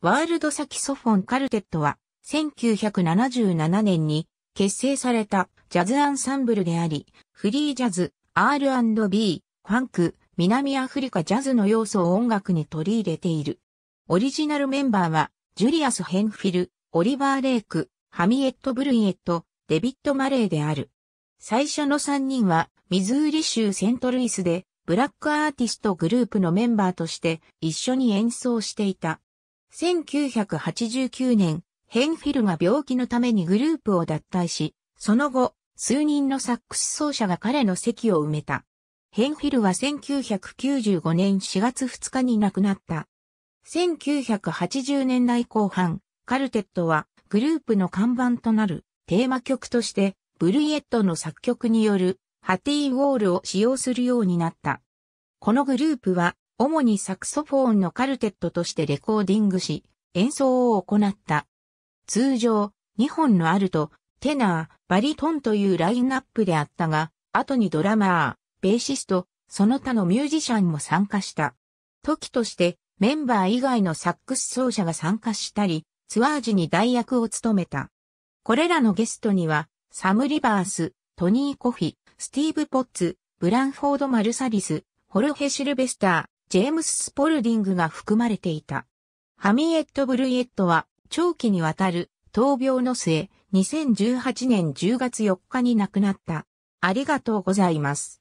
ワールドサキソフォンカルテットは、1977年に結成されたジャズアンサンブルであり、フリージャズ、R&B、ファンク、南アフリカジャズの要素を音楽に取り入れている。オリジナルメンバーは、ジュリアス・ヘンフィル、オリバー・レイク、ハミエット・ブルイエット、デビット・マレーである。最初の3人は、ミズーリ州セントルイスで、ブラックアーティストグループのメンバーとして一緒に演奏していた。1989年、ヘンフィルが病気のためにグループを脱退し、その後、数人のサックス奏者が彼の席を埋めた。ヘンフィルは1995年4月2日に亡くなった。1980年代後半、カルテットはグループの看板となるテーマ曲として、ブルイエットの作曲によるハティーウォールを使用するようになった。このグループは主にサクソフォーンのカルテットとしてレコーディングし、演奏を行った。通常、2本のアルト、テナー、バリトンというラインナップであったが、後にドラマー、ベーシスト、その他のミュージシャンも参加した。時として、メンバー以外のサックス奏者が参加したり、ツアー時に代役を務めた。これらのゲストには、サム・リバース、トニー・コフィ、スティーブ・ポッツ、ブランフォード・マルサリス、ホルヘ・シルベスター、ジェームス・スポルディングが含まれていた。ハミエット・ブルイエットは、長期にわたる、闘病の末、2018年10月4日に亡くなった。ありがとうございます。